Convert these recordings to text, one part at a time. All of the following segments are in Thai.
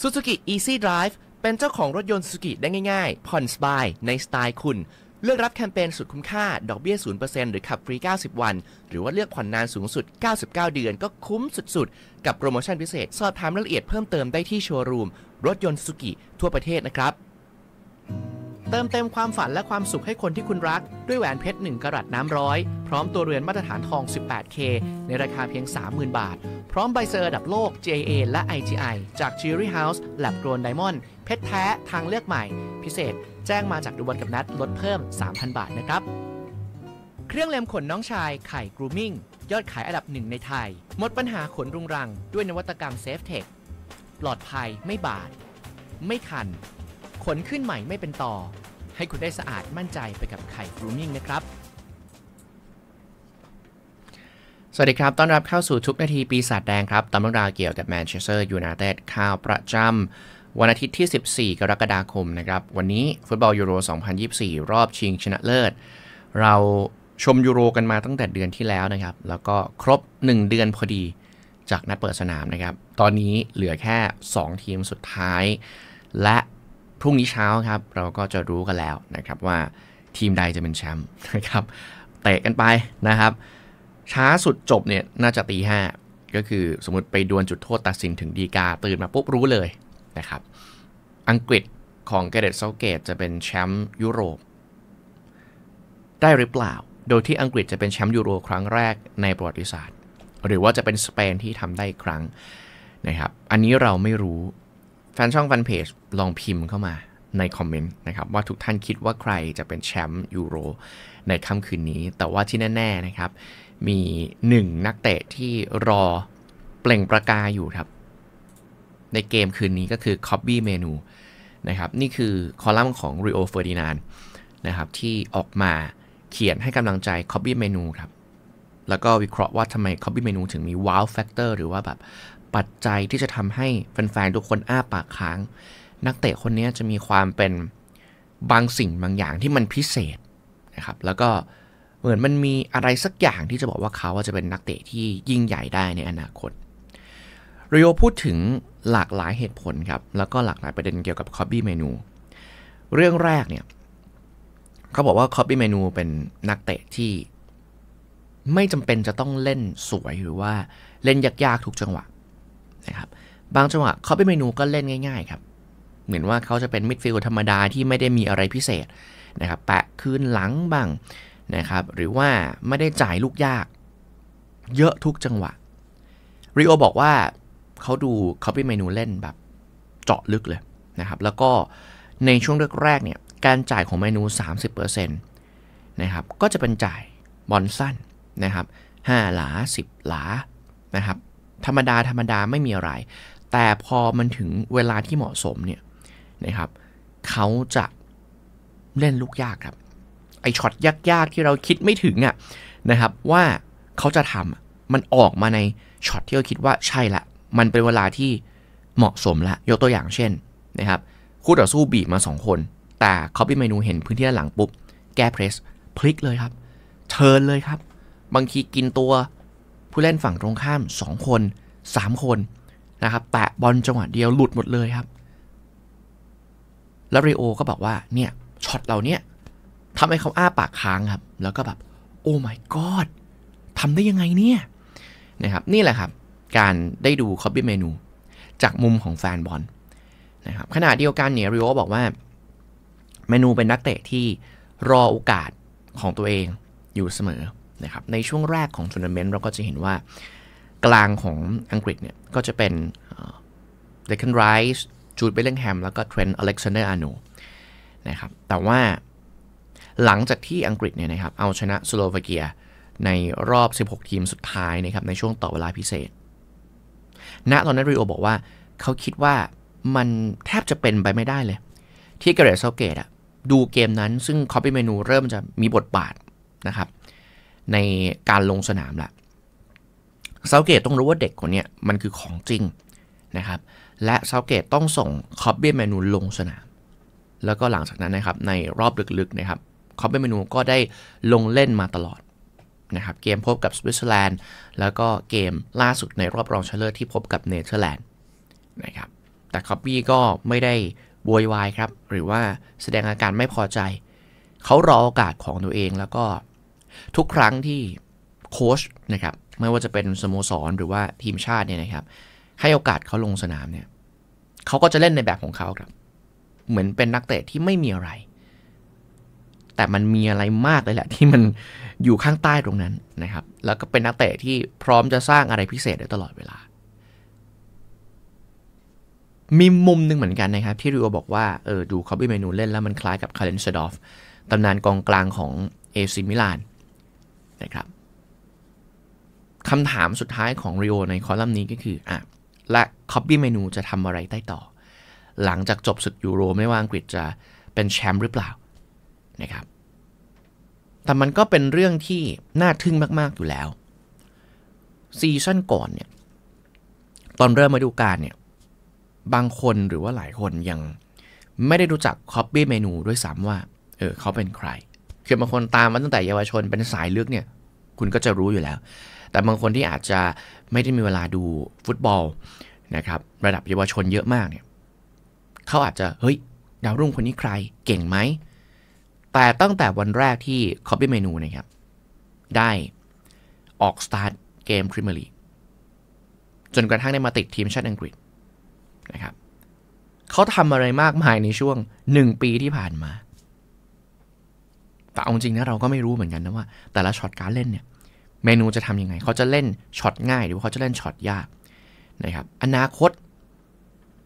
Suzuki Easy Drive เป็นเจ้าของรถยนต์ Suzuki ได้ง่ายๆ ผ่อนสบายในสไตล์คุณ เลือกรับแคมเปญสุดคุ้มค่า ดอกเบี้ย0%หรือขับฟรี 90 วัน หรือว่าเลือกผ่อนนานสูงสุด 99 เดือนก็คุ้มสุดๆ กับโปรโมชั่นพิเศษ สอบถามรายละเอียดเพิ่มเติมได้ที่โชว์รูม รถยนต์สุกิทั่วประเทศนะครับเติมเต็มความฝันและความสุขให้คนที่คุณรักด้วยแหวนเพชร 1กรัตน้ำร้อย พร้อมตัวเรือนมาตรฐานทอง 18K ในราคาเพียง 30,000 บาท พร้อมใบเซอร์ดับโลก JA และ IGI จาก c h e r r y House Lab Grown Diamond เพชรแท้ทางเลือกใหม่ พิเศษแจ้งมาจากดูบอลกับนัดลดเพิ่ม 3,000 บาทนะครับ เครื่องเล็มขนน้องชายไข่กรูมิ่งยอดขายอันดับหนึ่งในไทยหมดปัญหาขนรุงรัง ด้วยนวัตกรรมเซฟเทคปลอดภัยไม่บาดไม่คันขนขึ้นใหม่ไม่เป็นต่อ ให้คุณได้สะอาดมั่นใจไปกับไข่กรูมิ่งนะครับ สวัสดีครับต้อนรับเข้าสู่ทุกนาทีปีศาจแดงครับ ตำรงราวเกี่ยวกับแมนเชสเตอร์ยูไนเต็ดข่าวประจำ วันอาทิตย์ที่ 14 กรกฎาคมนะครับ วันนี้ฟุตบอลยูโร2024 รอบชิงชนะเลิศ เราชมยูโรกันมาตั้งแต่เดือนที่แล้วนะครับ แล้วก็ครบ 1 เดือนพอดีจากนัดเปิดสนามนะครับ ตอนนี้เหลือแค่ 2 ทีมสุดท้ายและพรุ่งนี้เช้าครับ เราก็จะรู้กันแล้วนะครับ ว่าทีมใดจะเป็นแชมป์นะครับเตะกันไปนะครับ ช้าสุดจบเนี่ยน่าจะตีห้าก็คือสมมติไปดวลจุดโทษตัดสินถึงดีกา ตื่นมาปุ๊บรู้เลยนะครับ อังกฤษของเกเรตเซาเกตจะเป็นแชมป์ยุโรปได้หรือเปล่า โดยที่อังกฤษจะเป็นแชมป์ยูโรครั้งแรกในประวัติศาสตร์ หรือว่าจะเป็นสเปนที่ทำได้อีกครั้งนะครับอันนี้เราไม่รู้แฟนช่องแฟนเพจลองพิมพ์เข้ามาในคอมเมนต์นะครับ ว่าทุกท่านคิดว่าใครจะเป็นแชมป์ยูโรในค่ำคืนนี้ แต่ว่าที่แน่ ๆ นะครับ มีหนึ่งนักเตะที่รอเปล่งประกาอยู่ครับ ในเกมคืนนี้ก็คือคอบบี้เมนูนะครับ นี่คือคอลัมน์ของริโอเฟอร์ดินานนะครับ ที่ออกมาเขียนให้กำลังใจคอบบี้เมนูครับ แล้วก็วิเคราะห์ว่าทำไมคอบบี้เมนูถึงมีว้าวแฟกเตอร์หรือว่าแบบปัจจัยที่จะทำให้แฟนๆ ทุกคนอ้าปากค้าง นักเตะคนนี้จะมีความเป็นบางสิ่งบางอย่างที่มันพิเศษนะครับแล้วก็เหมือนมันมีอะไรสักอย่างที่จะบอกว่าเขาจะเป็นนักเตะที่ยิ่งใหญ่ได้ในอนาคตเรโอพูดถึงหลากหลายเหตุผลครับแล้วก็หลากหลายประเด็นเกี่ยวกับคอบบี้เมนูเรื่องแรกเนี่ยเขาบอกว่าคอบบี้เมนูเป็นนักเตะที่ไม่จำเป็นจะต้องเล่นสวยหรือว่าเล่นยากๆทุกจังหวะะครับบางจังหวะเขาเป็นเมนูก็เล่นง่ายๆครับ เหมือนว่าเขาจะเป็นมิดฟิลด์ธรรมดาที่ไม่ได้มีอะไรพิเศษนะครับแปะคืนหลังบ้างนะครับ หรือว่าไม่ได้จ่ายลูกยาก เยอะทุกจังหวะริโอบอกว่าเขาดูเขาเป็นเมนูเล่นแบบเจาะลึกเลยนะครับ แล้วก็ในช่วงแรกๆเนี่ยการจ่ายของเมนู30%นะครับก็จะเป็นจ่ายบอลสั้นนะครับ5หลา 10 หลานะครับธรรมดาธรรมดาไม่มีอะไร แต่พอมันถึงเวลาที่เหมาะสมเนี่ยนะครับ เขาจะเล่นลูกยากครับ ไอช็อตยากๆที่เราคิดไม่ถึงอะ่ะนะครับว่าเขาจะทำ มันออกมาในช็อตที่เราคิดว่าใช่ละ มันเป็นเวลาที่เหมาะสมละ ยกตัวอย่างเช่นนะครับ คู่ต่อสู้บีบมา 2 คน แต่เขาิปพ์เมนูเห็นพื้นที่ด้านหลังปุ๊บแก้เพรสพลิกเลยครับเทินเลยครับบางทีกินตัวผู้เล่นฝั่งตรงข้าม 2 คน 3 คนนะครับ แตะบอลจังหวะเดียวหลุดหมดเลยครับ แล้วเรโอก็บอกว่า เนี่ยช็อตเหล่านี้ทำให้เขาอ้าปากค้างครับ แล้วก็แบบโอ้ my god ทำได้ยังไงเนี่ยนะครับนี่แหละครับ การได้ดูคอปปี้เมนูจากมุมของแฟนบอลนะครับขณะเดียวกันเนี่ยริโอบอกว่า เมนูเป็นนักเตะที่รอโอกาสของตัวเองอยู่เสมอนะครับในช่วงแรกของทัวร์นาเมนต์เราก็จะเห็นว่ากลางของอังกฤษเนี่ยก็จะเป็นเดคันไรส์จูดเบลเลงแฮมแล้วก็เทรนด์อเล็กซานเดอร์อานูนะครับแต่ว่าหลังจากที่อังกฤษเนี่ยนะครับเอาชนะสโลวาเกียในรอบ 16 ทีมสุดท้ายนะครับในช่วงต่อเวลาพิเศษณตอนนั้นริโอบอกว่าเขาคิดว่ามันแทบจะเป็นไปไม่ได้เลย ที่เกเรตเซาเกตอะดูเกมนั้นซึ่งคอปปี้เมนูเริ่มจะมีบทบาทนะครับในการลงสนามละเซาเกตต้องรู้ว่าเด็กคนนี้มันคือของจริงนะครับ และเซาเกตต้องส่งคอบเบียแมนูลงสนาม แล้วก็หลังจากนั้นนะครับ ในรอบลึกๆ นะครับคอบเบียแมนูก็ได้ลงเล่นมาตลอดนะครับเกมพบกับสวิตเซอร์แลนด์แล้วก็เกมล่าสุดในรอบรองชนะเลิศที่พบกับเนเธอร์แลนด์นะครับ แต่คอบบี้ก็ไม่ได้โวยวายครับ หรือว่าแสดงอาการไม่พอใจเขารอโอกาสของตัวเองแล้วก็ทุกครั้งที่ โค้ชนะครับ ไม่ว่าจะเป็นสโมสร หรือว่าทีมชาติเนี่ยนะครับ ให้โอกาสเขาลงสนามเนี่ยเขาก็จะเล่นในแบบของเขาครับ เหมือนเป็นนักเตะที่ไม่มีอะไร แต่มันมีอะไรมากเลยแหละ ที่มันอยู่ข้างใต้ตรงนั้นนะครับ แล้วก็เป็นนักเตะที่พร้อมจะสร้างอะไรพิเศษได้ตลอดเวลามีมุมนึงเหมือนกันนะครับ ที่ริโอบอกว่าเออดูคอบบี้เมนูเล่นแล้วมันคล้ายกับคาเลนเซดอฟตำนานกองกลางของเอซิมิลานนะครับคำถามสุดท้ายของ Rio ในคอลัมน์นี้ก็คืออ่ะและ Copy m e n ูจะทำอะไรได้ต่อ หลังจากจบศึกยูโรไม่ว่าอังกฤษจะเป็นแชมป์หรือเปล่านะครับแต่มันก็เป็นเรื่องที่น่าทึ่งมาก ๆ อยู่แล้วซีซั่นก่อนเนี่ยตอนเริ่มมาดูการเนี่ยบางคนหรือว่าหลายคนยังไม่ได้รู้จัก Copy m e n ูด้วยซ้ำว่าเออเขาเป็นใครคือบางคนตามมาตั้งแต่เยาวชนเป็นสายลึกเนี่ย คุณก็จะรู้อยู่แล้ว แต่บางคนที่อาจจะไม่ได้มีเวลาดูฟุตบอลนะครับ ระดับเยาวชนเยอะมากเนี่ย เขาอาจจะเฮ้ยดาวรุ่งคนนี้ใครเก่งไหมแต่ตั้งแต่วันแรกที่คอปปี้เมนูนะครับ ได้ออกสตาร์ทเกมพรีเมียร์ลีกจนกระทั่งได้มาติดทีมชาติอังกฤษนะครับเขาทำอะไรมากมายในช่วง 1 ปีที่ผ่านมาแต่เอาจริงนะเราก็ไม่รู้เหมือนกันนะว่าแต่ละช็อตการเล่นเนี่ย เมนูจะทํำยังไง เขาจะเล่นช็อตง่าย หรือว่า เขาจะเล่นช็อตยากนะครับอนาคต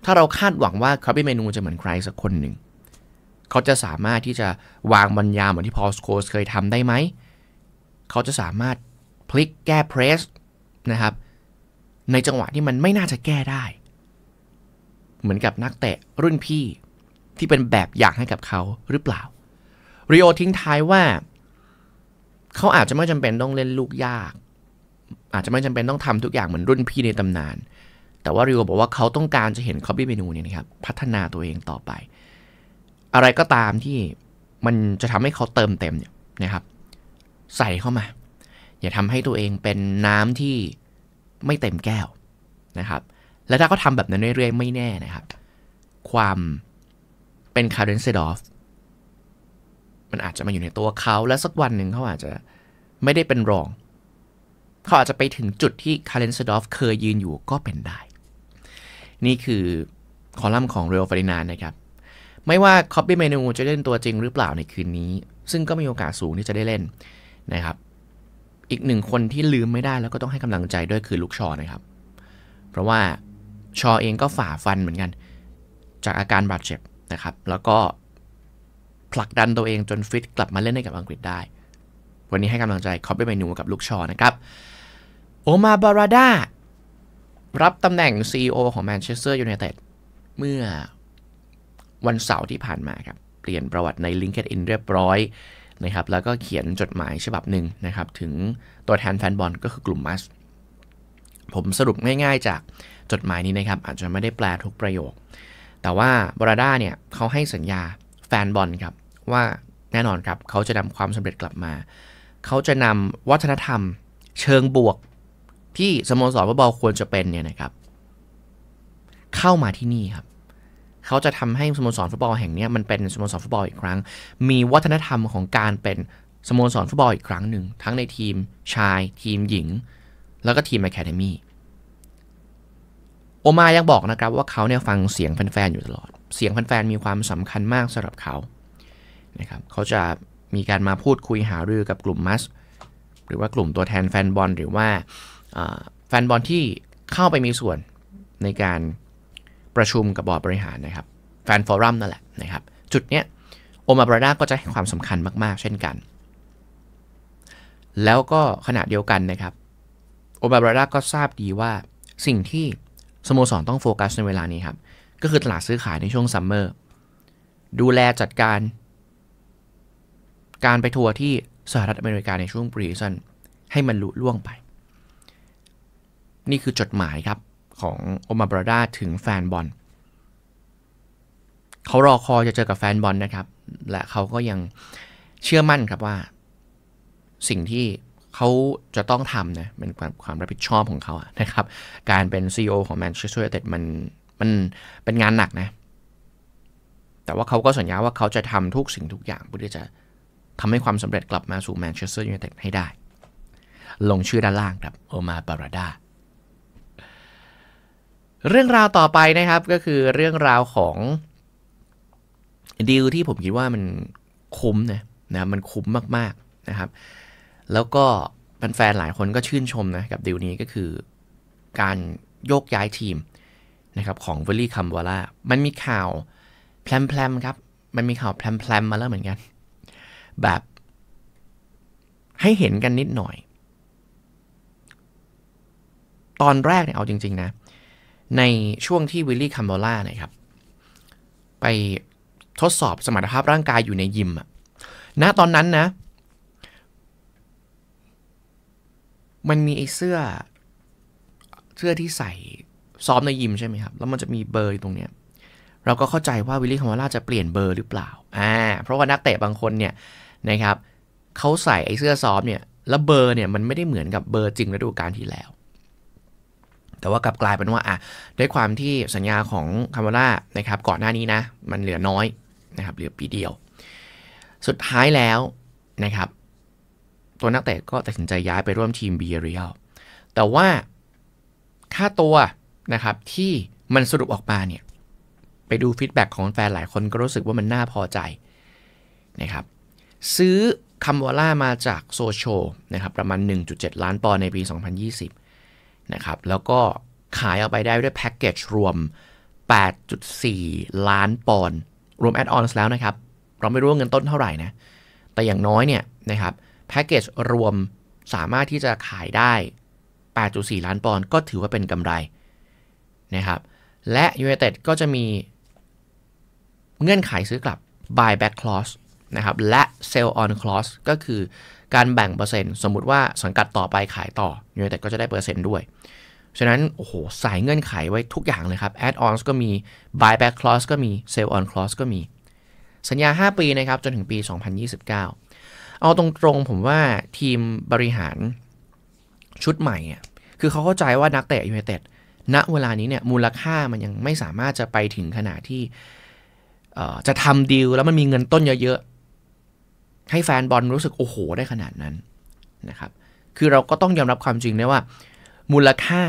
ถ้าเราคาดหวังว่าคาราบี้เมนูจะเหมือนใครสักคนหนึ่ง เขาจะสามารถที่จะวางบรรยาเหมือนที่พอลสโคสเคยทำได้ไหม เขาจะสามารถพลิกแก้เพรสนะครับในจังหวะที่มันไม่น่าจะแก้ได้ เหมือนกับนักเตะรุ่นพี่ที่เป็นแบบอย่างให้กับเขาหรือเปล่าริโอทิ้งท้ายว่าเขาอาจจะไม่จำเป็นต้องเล่นลูกยาก อาจจะไม่จำเป็นต้องทำทุกอย่างเหมือนรุ่นพี่ในตำนาน แต่ว่าริโอบอกว่าเขาต้องการจะเห็นคอปปี้เมนูเนี่ยนะครับพัฒนาตัวเองต่อไป อะไรก็ตามที่มันจะทำให้เขาเติมเต็มเนี่ยนะครับใส่เข้ามาอย่าทำให้ตัวเองเป็นน้ำที่ไม่เต็มแก้วนะครับ และถ้าเขาทาแบบนั้นเรื่อยๆไม่แน่นะครับ ความเป็นคาร์เดนเซดอฟมันอาจจะมาอยู่ในตัวเขาและสักวันหนึ่งเขาอาจจะไม่ได้เป็นรอง เขาอาจจะไปถึงจุดที่คาเลนซดอฟเคยยืนอยู่ก็เป็นได้ นี่คือคอลัมน์ของเรียลฟารินานนะครับ ไม่ว่าคอปปี้เมนูจะเล่นตัวจริงหรือเปล่าในคืนนี้ ซึ่งก็มีโอกาสสูงที่จะได้เล่นนะครับ อีกหนึ่งคนที่ลืมไม่ได้แล้วก็ต้องให้กำลังใจด้วยคือลูกชอนะครับ เพราะว่าชอเองก็ฝ่าฟันเหมือนกันจากอาการบาดเจ็บนะครับ แล้วก็ผลักดันตัวเองจนฟิตกลับมาเล่นให้กับอังกฤษได้ วันนี้ให้กำลังใจคอปเปอร์เมนูกับลูกชอนะครับ โอมาบาราดา รับตำแหน่ง CEO ของแมนเชสเตอร์ยูไนเต็ดเมื่อวันเสาร์ที่ผ่านมาครับ เปลี่ยนประวัติใน LinkedIn เรียบร้อยนะครับ แล้วก็เขียนจดหมายฉบับหนึ่งนะครับ ถึงตัวแทนแฟนบอลก็คือกลุ่มมัส ผมสรุปง่ายๆจากจดหมายนี้นะครับอาจจะไม่ได้แปลทุกประโยค แต่ว่าบราด้าเนี่ยเขาให้สัญญาแฟนบอลครับว่าแน่นอนครับเขาจะนำความสำเร็จกลับมา เขาจะนำวัฒนธรรมเชิงบวก ที่สโมสรฟุตบอลควรจะเป็นเนี่ยนะครับ เข้ามาที่นี่ครับ เขาจะทำให้สโมสรฟุตบอลแห่งนี้มันเป็นสโมสรฟุตบอลอีกครั้ง มีวัฒนธรรมของการเป็นสโมสรฟุตบอลอีกครั้งหนึ่ง ทั้งในทีมชาย ทีมหญิง แล้วก็ทีมแอคาเดมี่โอมายังบอกนะครับว่าเขาเนี่ยฟังเสียงแฟนๆอยู่ตลอด เสียงแฟนๆมีความสำคัญมากสำหรับเขานะครับเขาจะมีการมาพูดคุยหารือกับกลุ่มมัส หรือว่ากลุ่มตัวแทนแฟนบอลหรือว่าแฟนบอลที่เข้าไปมีส่วนในการประชุมกับบอร์ดบริหารนะครับแฟนฟอรัมนั่นแหละนะครับจุดเนี้ยโอมาบราดาก็จะให้ความสำคัญมากๆ เช่นกัน แล้วก็ขณะเดียวกันนะครับโอมาบราดาก็ทราบดีว่าสิ่งที่สโมสรต้องโฟกัสในเวลานี้ครับก็คือตลาดซื้อขายในช่วงซัมเมอร์ดูแลจัดการการไปทัวร์ที่สหรัฐอเมริกาในช่วงปรีซันให้มันลุล่วงไป นี่คือจดหมายครับ ของโอมาบราดาถึงแฟนบอลเขารอคอยจะเจอกับแฟนบอลนะครับ และเขาก็ยังเชื่อมั่นครับว่า สิ่งที่เขาจะต้องทำนะเป็นความความรับผิดชอบของเขานะครับ การเป็น CEO ของแมนเชสเตอร์ยูไนเต็ดมันมัน เป็นงานหนักนะ แต่ว่าเขาก็สัญญาว่าเขาจะทำทุกสิ่งทุกอย่างเพื่อจะทำให้ความสำเร็จกลับมาสู่แมนเชสเตอร์ยูไนเต็ดให้ได้ ลงชื่อด้านล่างครับโอมาบาราดา เรื่องราวต่อไปนะครับก็คือเรื่องราวของดีลที่ผมคิดว่ามันคุ้มนะนะ มันคุ้มมาก ๆ นะครับ แล้วก็แฟนๆหลายคนก็ชื่นชมนะ กับดีลนี้ก็คือการโยกย้ายทีมนะครับของเวลลี่คัมวาล่ามันมีข่าวแพลมๆ ครับ มันมีข่าวแพลมๆ มาแล้วเหมือนกันแบบให้เห็นกันนิดหน่อย ตอนแรกเนี่ยเอาจริง ๆ นะ ในช่วงที่วิลลี่ คัมบอล่านะครับ ไปทดสอบสมรรถภาพร่างกายอยู่ในยิมอะณ ตอนนั้นนะ มันมีไอ้เสื้อเสื้อที่ใส่ ซ้อมในยิมใช่ไหมครับ แล้วมันจะมีเบอร์ตรงเนี้ย เราก็เข้าใจว่าวิลลี่คามาล่าจะเปลี่ยนเบอร์หรือเปล่า อ่า เพราะว่านักเตะบางคนเนี่ยนะครับเขาใส่ไอ้เสื้อซ้อม เนี่ยแล้วเบอร์เนี่ยมันไม่ได้เหมือนกับเบอร์จริงฤดูกาลที่แล้ว แต่ว่ากลับกลายเป็นว่าอ่ะด้วยความที่สัญญาของคาร์มล่านะครับก่อนหน้านี้นะ มันเหลือน้อยนะครับ เหลือปีเดียว สุดท้ายแล้วนะครับ ตัวนักเตะก็ตัดสินใจย้ายไปร่วมทีมเบียรียลแต่ว่าค่าตัวนะครับที่มันสรุปออกมาเนี่ยไปดูฟีดแบ็กของแฟนหลายคนก็รู้สึกว่ามันน่าพอใจนะครับซื้อคัมวอล่ามาจากโซโชนะครับ ประมาณ 1.7 ล้านปอนในปี 2020 นะครับ แล้วก็ขายออกไปได้ด้วยแพ็กเกจรวม 8.4 ล้านปอนรวมแอดออนแล้วนะครับเราไม่รู้เงินต้นเท่าไหร่นะ แต่อย่างน้อยเนี่ยนะครับแพ็กเกจรวมสามารถที่จะขายได้ 8.4 ล้านปอนก็ถือว่าเป็นกำไร นะครับ และ United ก็จะมีเงื่อนไขซื้อกลับ buyback clause นะครับและ sell on c l a u s ก็คือการแบ่งเปอร์เซ็นต์ สมมุติว่าสังกัดต่อไปขายต่อยูไนเต็ดก็จะได้เปอร์เซ็นต์ด้วย ฉะนั้นโอ้โหใส่เงื่อนไขไว้ทุกอย่างเลยครับ add-ons ก็มี buyback clause ก็มี sell on clause ก็มี สัญญา 5 ปีนะครับ จนถึงปี 2029 เอาตรงๆผมว่าทีมบริหารชุดใหม่ คือเขาเข้าใจว่านักเตะยูไนเต็ดณเวลานี้เนี่ยมูลค่ามันยังไม่สามารถจะไปถึงขนาดที่จะทำดีลแล้วมันมีเงินต้นเยอะให้แฟนบอลรู้สึกโอ้โหได้ขนาดนั้นนะครับ คือเราก็ต้องยอมรับความจริงได้ว่า มูลค่า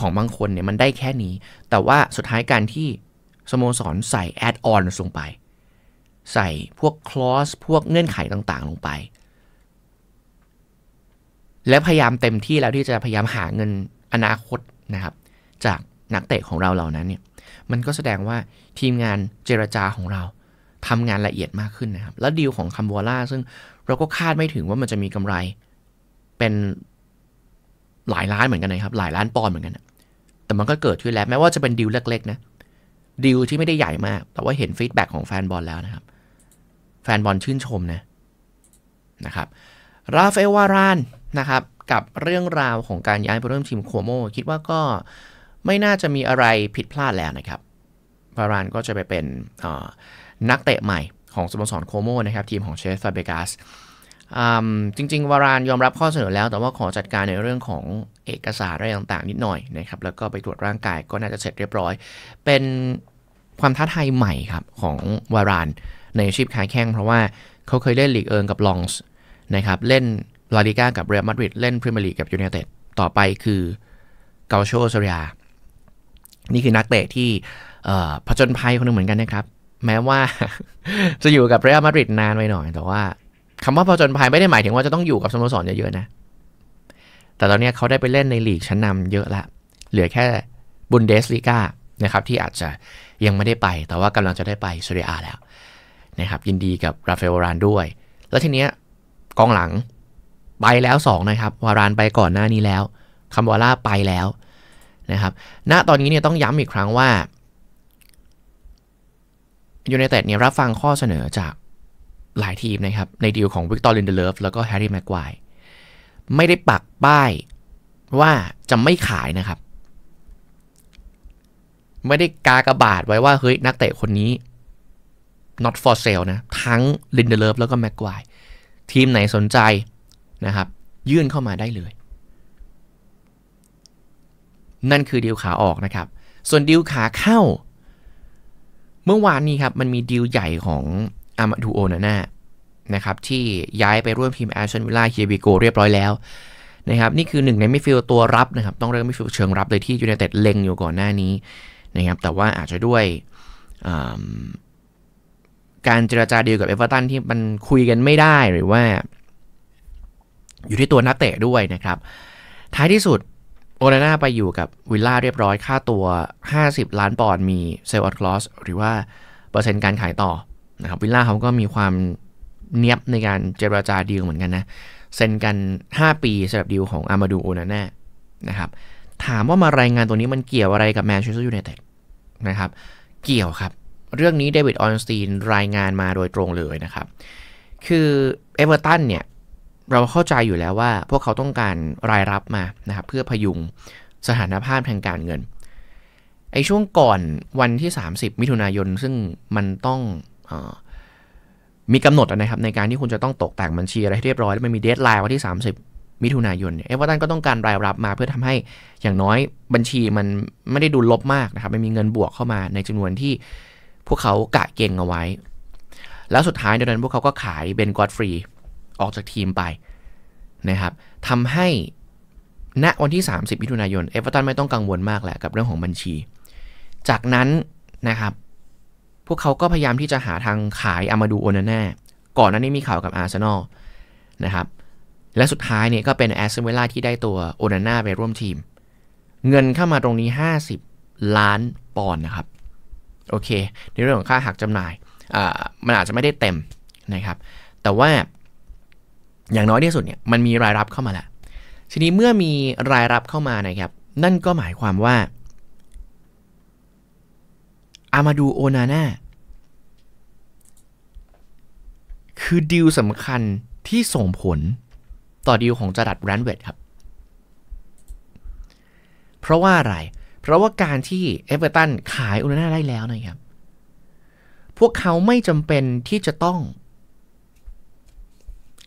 ของบางคนเนี่ยมันได้แค่นี้ แต่ว่าสุดท้ายการที่สโมสรใส่แอดออนลงไป ใส่พวกคลอสพวกเงื่อนไขต่างๆลงไป และพยายามเต็มที่แล้วที่จะพยายามหาเงินอนาคตนะครับ จากนักเตะของเราเหล่านั้นเนี่ยมันก็แสดงว่าทีมงานเจรจาของเราทำงานละเอียดมากขึ้นนะครับ แล้วดีลของคัมบัวล่าซึ่งเราก็คาดไม่ถึงว่ามันจะมีกำไร เป็นหลายล้านเหมือนกันนะครับ หลายล้านปอนด์เหมือนกันนะแต่มันก็เกิดขึ้นแล้ว แม้ว่าจะเป็นดีลเล็กๆนะดีลที่ไม่ได้ใหญ่มากแต่ว่าเห็นฟีดแบ็ของแฟนบอลแล้วนะครับ แฟนบอลชื่นชมนะ นะครับ ราฟเอวารานนะครับ กับเรื่องราวของการย้ายไปเริ่มทีมโคโมคิดว่าก็ไม่น่าจะมีอะไรผิดพลาดแล้วนะครับวารานก็จะไปเป็นนักเตะใหม่ของสโมสรโคโมนะครับทีมของเชฟฟาเบกัสจริงๆ วารานยอมรับข้อเสนอแล้วแต่ว่าขอจัดการในเรื่องของเอกสารอะไรต่างๆนิดหน่อยนะครับแล้วก็ไปตรวจร่างกายก็น่าจะเสร็จเรียบร้อย เป็นความท้าทายใหม่ครับของวารานในอาชีพค้าแข้งเพราะว่าเขาเคยเล่นลีกเอิงกับลองส์นะครับเล่นลาลิก้ากับเรอัลมาดริดเล่นพรีเมียร์ลีกกับยูเนเต็ดต่อไปคือเกาโชซเรียนี่คือนักเตะที่ผจญภัยคนหนึ่งเหมือนกันนะครับแม้ว่าจะอยู่กับเรอัลมาดริดนานไปหน่อย แต่ว่าคำว่าผจญภัยไม่ได้หมายถึงว่าจะต้องอยู่กับสโมสรเยอะๆนะ แต่ตอนนี้เขาได้ไปเล่นในลีกชั้นนำเยอะละ เหลือแค่บุนเดสลีกานะครับ ที่อาจจะยังไม่ได้ไป แต่ว่ากำลังจะได้ไปซูเรียแล้ว นะครับ ยินดีกับราฟาเอลรานด้วย แล้วทีเนี้ยกองหลังไปแล้ว 2 นะครับ วารานไปก่อนหน้านี้แล้วคมวาล่าไปแล้วนะครับ ณ ตอนนี้เนี่ยต้องย้ำอีกครั้งว่ายูไนเต็ดเนี่ยรับฟังข้อเสนอจากหลายทีมนะครับ ในดีลของวิกตอร์ลินเดเลฟแล้วก็แฮร์รี่แม็กควายไม่ได้ปักป้ายว่าจะไม่ขายนะครับ ไม่ได้กากระบาดไว้ว่าเฮ้ยนักเตะคนนี้ not for sale นะทั้งลินเดเลฟแล้วก็แม็กควายทีมไหนสนใจนะครับ ยื่นเข้ามาได้เลย นั่นคือดีลขาออกนะครับ ส่วนดีลขาเข้าเมื่อวานนี้ครับมันมีดีลใหญ่ของอามาดูโอนาน่านะครับ ที่ย้ายไปร่วมทีมแอชเชนวิลล่าเฮียบิโกเรียบร้อยแล้วนะครับนี่คือหนึ่งในมิฟิลตัวรับนะครับ ต้องเรียกมิฟิลเชิงรับเลยที่ยูเนเต็ดเล็งอยู่ก่อนหน้านี้นะครับแต่ว่าอาจจะด้วย การเจราจาเดียวกับเอเวอร์ตัน ที่มันคุยกันไม่ได้หรือว่า อยู่ที่ตัวนักเตะด้วยนะครับ ท้ายที่สุดโอนาน่าไปอยู่กับวิลล่าเรียบร้อยค่าตัว 50 ล้านปอนด์มีเซลล์ออนคลอสหรือว่า เปอร์เซ็นต์การขายต่อนะครับวิลล่าเขาก็มีความเนียบในการเจรจาดีลเหมือนกันนะ เซ็นกัน 5 ปีสำหรับดีลของอามาดูโอนาน่านะครับถามว่ามารายงานตัวนี้มันเกี่ยวอะไรกับแมนเชสเตอร์ยูไนเต็ดนะครับเกี่ยวครับ เรื่องนี้เดวิดออนสตีนรายงานมาโดยตรงเลยนะครับ คือเอเวอร์ตันเนี่ยเราเข้าใจอยู่แล้วว่าพวกเขาต้องการรายรับมานะครับเพื่อพยุงสถานภาพทางการเงินไอ้ช่วงก่อนวันที่ 30 มิถุนายนซึ่งมันต้องอมีกำหนดนะครับในการที่คุณจะต้องตกแต่งบัญชีอะไรเรียบร้อยแล้วมันมีเดทไลน์วันที่ 30 มิถุนายนเอเว่าตันก็ต้องการรายรับมาเพื่อทำให้อย่างน้อยบัญชีมันไม่ได้ดูลบมากนะครับมันมีเงินบวกเข้ามา ในจำนวนที่พวกเขากะเก่งเอาไว้ แล้วสุดท้ายเดือนนั้นพวกเขาก็ขายเบนกอดฟรีออกจากทีมไปนะครับทำให้ณวันที่ 30 มิถุนายน เอฟเวอร์ตันไม่ต้องกังวลมากแหละกับเรื่องของบัญชี จากนั้นนะครับ พวกเขาก็พยายามที่จะหาทางขายอามาดูโอนาแน่ก่อนหน้านี้มีข่าวกับอาร์เซนอลนะครับ และสุดท้ายเนี่ยก็เป็นแอสเซเวล่าที่ได้ตัวโอนาน่าไปร่วมทีม เงินเข้ามาตรงนี้ 50 ล้านปอนด์นะครับ โอเค ในเรื่องของค่าหักจำหน่ายมันอาจจะไม่ได้เต็มนะครับ แต่ว่าอย่างน้อยที่สุดเนี่ยมันมีรายรับเข้ามาแล้ว ทีนี้เมื่อมีรายรับเข้ามานะครับ นั่นก็หมายความว่าอามาดูโอนาน่าคือดีลสำคัญที่ส่งผลต่อดีลของจดัดแรนเวดครับ เพราะว่าอะไร เพราะว่าการที่เอเวอร์ตันขายโอนาน่าได้แล้วนะครับ พวกเขาไม่จำเป็นที่จะต้อง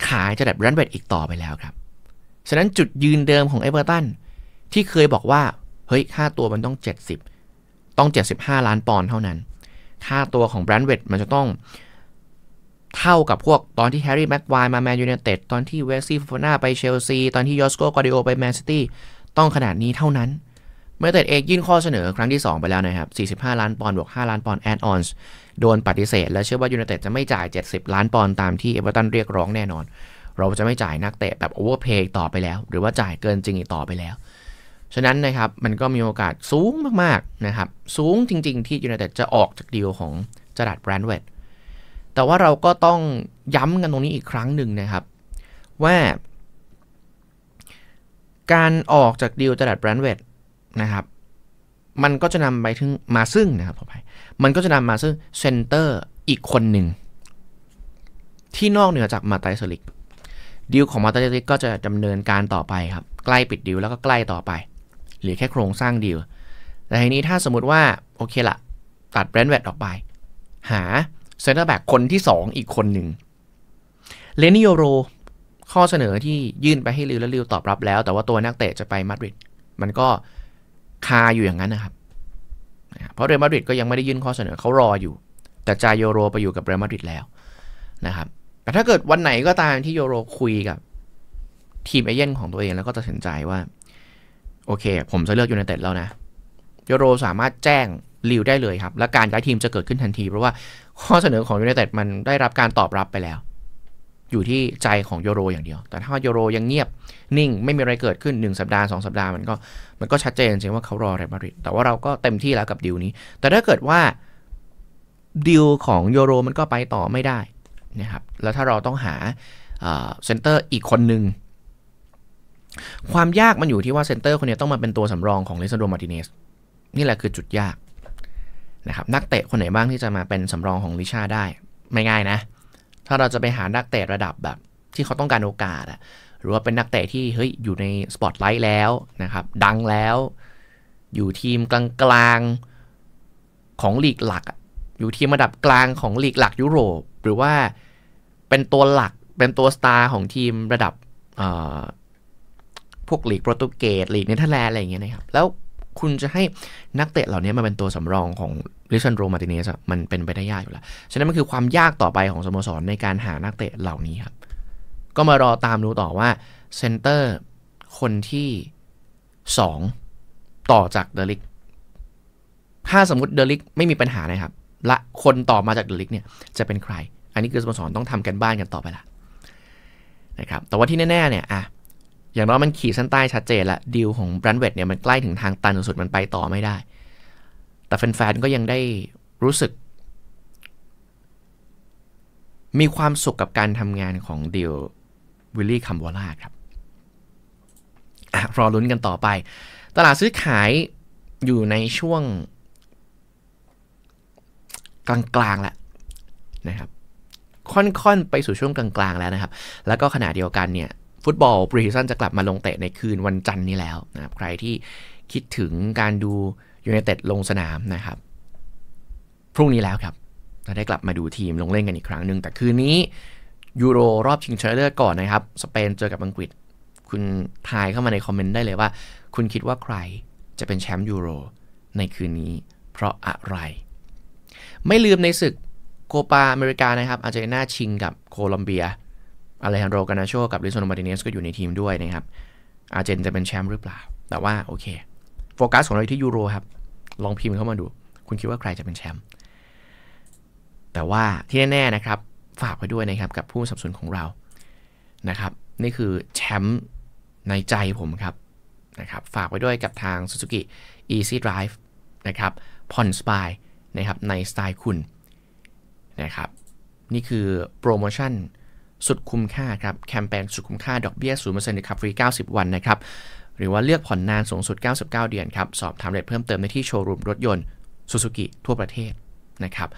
ขายจะแบบรันเวทอีกต่อไปแล้วครับ ฉะนั้นจุดยืนเดิมของเอเวอร์ตันที่เคยบอกว่า เฮ้ย ค่าตัวมันต้อง 70 ต้อง 75 ล้านปอนด์เท่านั้น ค่าตัวของแบรนด์เวดมันจะต้อง เท่ากับพวกตอนที่แฮร์รี่แม็กควายมาแมนยูเนเต็ดตอนที่เวสซี่ฟอนาไปเชลซี ตอนที่ยอสโกกอดิโอไปแมนซิตี้ต้องขนาดนี้เท่านั้นเมื่อเตดเอกยื่นข้อเสนอครั้งที่ 2 ไปแล้วนะครับ 45 ล้านปอนด์บวก 5 ล้านปอนด์แอดออนส์โดนปฏิเสธ และเชื่อว่ายูไนเต็ดจะไม่จ่าย 70 ล้านปอนด์ตามที่เอเวอร์ตันเรียกร้องแน่นอน เราจะไม่จ่ายนักเตะแบบโอเวอร์เพย์ต่อไปแล้ว หรือว่าจ่ายเกินจริงอีกต่อไปแล้ว ฉะนั้นนะครับ มันก็มีโอกาสสูงมาก ๆ นะครับ สูงจริง ๆที่ยูไนเต็ดจะออกจากดีลของจรัดแบรนด์เวดแต่ว่าเราก็ต้องย้ำกันตรงนี้อีกครั้งหนึ่งนะครับว่าการออกจากดีลจรัดแบรนด์เวดนะครับ มันก็จะนำไปถึงมาซึ่งนะครับผอไปมันก็จะนำมาซึ่งเซนเตอร์อีกคนหนึ่ง ที่นอกเหนือจากมาไตสลิกดีลของมาไตสลิกก็จะดำเนินการต่อไปครับใกล้ปิดดีลแล้วก็ใกล้ต่อไป หรือแค่โครงสร้างดีลแต่ทีนี้ถ้าสมมติว่า โอเคละตัดแบรนด์แวดออกไป หาเซนเตอร์แบ็กคนที่2ออีกคนหนึ่งเลนิโอโรข้อเสนอที่ยื่นไปให้ลิวและลิวตอบรับแล้ว แต่ว่าตัวนักเตะจะไปมาดริดมันก็คาอยู่อย่างนั้นนะครับเพราะเรอัลมาดริดก็ ยังไม่ได้ยื่นข้อเสนอเขารออยู่ แต่จายโยโร ไปอยู่กับเรอัลมาดริดแล้วนะครับ แต่ถ้าเกิดวันไหนก็ตามที่โยโรคุยกับ ทีมเอเย่นของตัวเองแล้วก็ตัดสินใจว่าโอเค ผมจะเลือกยูไนเต็ดแล้วนะโยโรสามารถแจ้งลิวได้เลยครับ และการย้ายทีมจะเกิดขึ้นทันที เพราะว่าข้อเสนอของยูไนเต็ดมันได้รับการตอบรับไปแล้วอยู่ที่ใจของยูโรอย่างเดียว แต่ถ้ายูโรยังเงียบนิ่ง ไม่มีอะไรเกิดขึ้น 1 สัปดาห์ 2 สัปดาห์มันก็มันก็ชัดเจนจริงว่าเขารอแรอัลมาริดแต่ว่าเราก็เต็มที่แล้วกับดีลนี้ แต่ถ้าเกิดว่าดีลของยูโรมันก็ไปต่อไม่ได้นะครับ แล้วถ้าเราต้องหาเซ็นเตอร์อีกคนหนึ่ง ความยากมันอยู่ที่ว่าเซ็นเตอร์คนนี้ต้องมาเป็นตัวสำรองของเลซันโดมาติเนสนี่แหละคือจุดยากนะครับนักเตะคนไหนบ้างที่จะมาเป็นสำรองของลิชาได้ไม่ง่ายนะถ้าเราจะไปหานักเตะระดับแบบที่เขาต้องการโอกาสอะหรือว่าเป็นนักเตะที่เฮ้ยอยู่ในสปอตไลท์แล้วนะครับ ดังแล้วอยู่ทีมกลางๆของลีกหลัก อยู่ทีม ระดับกลางของลีกหลักยุโรป หรือว่าเป็นตัวหลักเป็นตัวสตาร์ของทีมระดับพวกลีกโปรตุเกสลีกเนเธอร์แลนด์อะไรอย่างเงี้ยนะครับแล้วคุณจะให้นักเตะเหล่านี้มาเป็นตัวสำรองของลิซันโรมาติเนสมันเป็นไปได้ยากอยู่แล้ว ฉะนั้นมันคือความยากต่อไปของสโมสรในการหานักเตะเหล่านี้ครับ ก็มารอตามดูต่อว่า เซนเตอร์ คนที่ 2 ต่อจากเดลิกถ้าสมมติเดลิกไม่มีปัญหานะครับ และคนต่อมาจากเดลิกเนี่ยจะเป็นใคร อันนี้คือสโมสรต้องทำกันบ้านกันต่อไปละนะครับแต่ว่าที่แน่ ๆเนี่ยอ่ะอย่างน้อยมันขีดเส้นใต้ชัดเจนละดีลของแบรนด์เวดเนี่ยมันใกล้ถึงทางตันสุด มันไปต่อไม่ได้ แต่แฟนๆก็ยังได้รู้สึก มีความสุขกับการทำงานของดีลวิลลี่คัมวอล่าครับรอลุ้นกันต่อไป ตลาดซื้อขายอยู่ในช่วง กลางๆแล้วนะครับ ค่อนๆไปสู่ช่วงกลาง ๆ แล้วนะครับ แล้วก็ขณะเดียวกันเนี่ยฟุตบอล ปรีซีันจะกลับมาลงเตะในคืนวันจันทร์นี้แล้วนะครับ ใครที่คิดถึงการดูยูไนเต็ดลงสนามนะครับ พรุ่งนี้แล้วครับเราได้กลับมาดูทีมลงเล่นกันอีกครั้งหนึ่ง แต่คืนนี้ยูโรรอบชิงชนะเลิศก่อนนะครับ สเปนเจอกับอังกฤษ คุณทายเข้ามาในคอมเมนต์ได้เลยว่า คุณคิดว่าใครจะเป็นแชมป์ยูโรในคืนนี้เพราะอะไร ไม่ลืมในศึกโคปาอเมริกานะครับอาร์เจนตินาชิงกับโคลอมเบียอเลฮันโดกานาโชกับลิซอนมาติเนสก็อยู่ในทีมด้วยนะครับอาร์เจนจะเป็นแชมป์หรือเปล่า แต่ว่าโอเคโฟกัสของเราที่ยูโรครับ ลองพิมพ์เข้ามาดู คุณคิดว่าใครจะเป็นแชมป์แต่ว่าที่แน่ๆนะครับ ฝากไว้ด้วยนะครับ กับผู้สนับสนุนของเรานะครับนี่คือ แชมป์ในใจผมครับนะครับฝากไว้ด้วยกับทาง Suzuki Easy Drive นะครับผ่อนสปายนะครับในสไตล์คุณนะครับนี่คือโปรโมชั่นสุดคุ้มค่าครับแคมเปญสุดคุ้มค่าดอกเบี้ยศูนย์เปอร์เซ็นต์ครับฟรี 90 วันนะครับหรือว่าเลือกผ่อนนานสูงสุด 99 เดือนครับสอบถามรายละเอียดเพิ่มเติมในที่โชว์รูมรถยนต์ซูซูกิทั่วประเทศนะครับ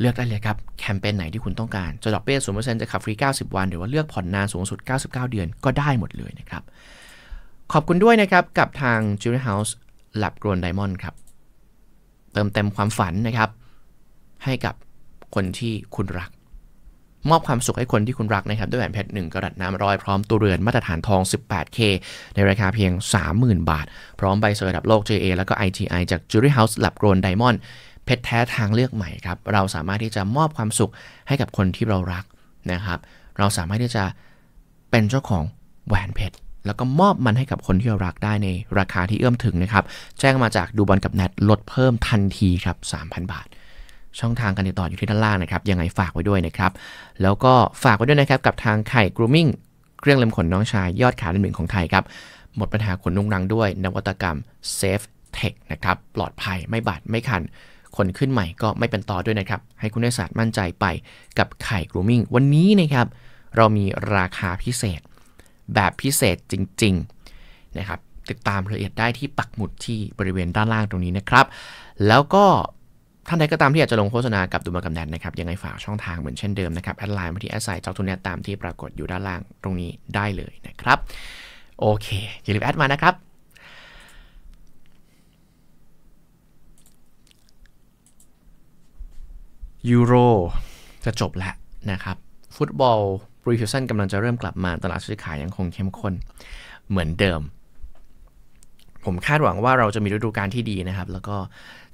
เลือกได้เลยครับแคมเปญไหนที่คุณต้องการจะดอกเบี้ยศูนย์เปอร์เซ็นต์จะขับฟรี 90 วันหรือว่าเลือกผ่อนนานสูงสุด 99 เดือนก็ได้หมดเลยนะครับขอบคุณด้วยนะครับกับทาง j u w e l House หลับกรนไดมอนด์ครับเติมเต็มความฝันนะครับให้กับคนที่คุณรักมอบความสุขให้คนที่คุณรักนะครับด้วยแหวนเพชร 1กระดัตน้ำร้อยพร้อมตัวเรือนมาตรฐานทอง 18K ในราคาเพียง 30,000 บาท พร้อมใบเซอร์ระดับโลก JA แล้วก็ ITI จาก Jewelry House หลับโกรนไดมอนด์เพชรแท้ทางเลือกใหม่ครับ เราสามารถที่จะมอบความสุขให้กับคนที่เรารักนะครับเราสามารถที่จะเป็นเจ้าของแหวนเพชร แล้วก็มอบมันให้กับคนที่เรารักได้ในราคาที่เอื้อมถึงนะครับแจ้งมาจากดูบอลกับแนทลดเพิ่มทันทีครับ3,000 บาทช่องทางการติดต่ออยู่ที่ด้านล่างนะครับยังไงฝากไว้ด้วยนะครับ แล้วก็ฝากไว้ด้วยนะครับกับทางไข่ grooming เครื่องเล็มขนน้องชาย ยอดขายเล็นหนึ่งของไทยครับ หมดปัญหาขนนุ่งรังด้วย นวัตกรรม safe tech นะครับปลอดภัยไม่บาดไม่คันขนขึ้นใหม่ก็ไม่เป็นต่อด้วยนะครับ ให้คุณได้ศาสตร์มั่นใจไปกับไข่ grooming วันนี้นะครับเรามีราคาพิเศษ แบบพิเศษจริงๆนะครับติดตามรายละเอียดได้ที่ปักหมุดที่บริเวณด้านล่างตรงนี้นะครับ แล้วก็ท่านใดก็ตามที่อยากจะลงโฆษณากับดูมากำนแนนะครับ ยังไงฝากช่องทางเหมือนเช่นเดิมนะครับ แอดไลน์มาที่แอดไซต์จอทุนเนตตามที่ปรากฏอยู่ด้านล่างตรงนี้ได้เลยนะครับ โอเคอย่าลืมแอดมานะครับยูโรจะจบแล้วนะครับฟุตบอลบริฟิวซันกำลังจะเริ่มกลับมาตลาดซื้อขายยังคงเข้มข้นเหมือนเดิมผมคาดหวังว่าเราจะมีฤดูกาลที่ดีนะครับ แล้วก็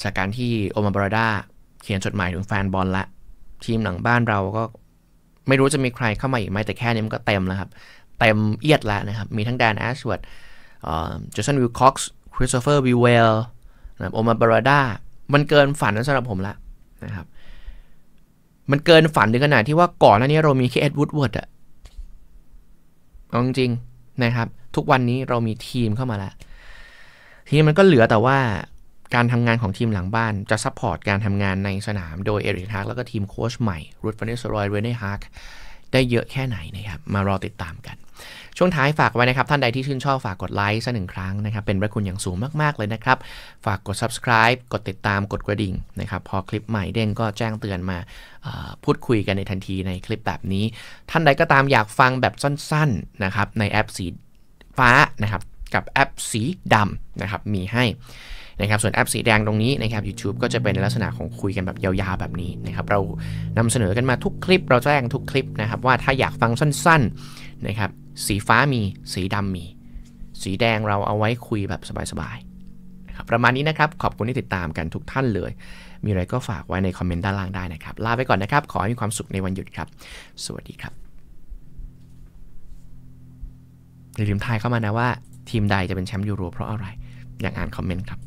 จากการที่โอมาบราดา เขียนจดหมายถึงแฟนบอลละทีมหลังบ้านเราก็ไม่รู้จะมีใครเข้ามาอีกไหม แต่แค่นี้มันก็เต็มแล้วครับ เต็มเอียดแล้วนะครับ มีทั้งแดนแอชเวิร์ดเ์สันวิลคอกส์คริสโตเฟอร์วิเวลนะโอมาบราดามันเกินฝันสำหรับผมละนะครับ มันเกินฝันถึงขนาดที่ว่าก่อนหน้านี้เรามีแค่เอ็ดวูดเวิร์ดอะอจริงนะครับ ทุกวันนี้เรามีทีมเข้ามาแล้วทีนี้มันก็เหลือแต่ว่าการทำงานของทีมหลังบ้านจะซัพพอร์ตการทำงานในสนามโดยเอริกฮาร์กแล้วก็ทีมโค้ชใหม่รูดฟานิสโรยเรเน่ฮาร์กได้เยอะแค่ไหนนะครับ มารอติดตามกัน ช่วงท้ายฝากไว้นะครับ ท่านใดที่ชื่นชอบฝากกดไลค์สักหนึ่งครั้งนะครับเป็นพระคุณอย่างสูงมากๆเลยนะครับ ฝากกด subscribe กดติดตามกดกระดิ่งนะครับพอคลิปใหม่เด้งก็แจ้งเตือนมาพูดคุยกันในทันทีในคลิปแบบนี้ ท่านใดก็ตามอยากฟังแบบสั้นๆนะครับในแอปสีฟ้านะครับกับแอปสีดำนะครับ มีให้นะครับส่วนแอปสีแดงตรงนี้นะครับ YouTube ก็จะเป็นลักษณะของคุยกันแบบยาวๆ แบบนี้นะครับเรานำเสนอกันมาทุกคลิป เราแจ้งทุกคลิปนะครับ ว่าถ้าอยากฟังสั้น ๆนะครับ สีฟ้ามีสีดำมี สีแดงเราเอาไว้คุยแบบสบายๆนะครับประมาณนี้นะครับขอบคุณที่ติดตามกันทุกท่านเลย มีอะไรก็ฝากไว้ในคอมเมนต์ด้านล่างได้นะครับลาไปก่อนนะครับ ขอให้มีความสุขในวันหยุดครับ สวัสดีครับอย่าลืมทายเข้ามานะว่าทีมใดจะเป็นแชมป์ยูโรเพราะอะไร อยากอ่านคอมเมนต์ครับ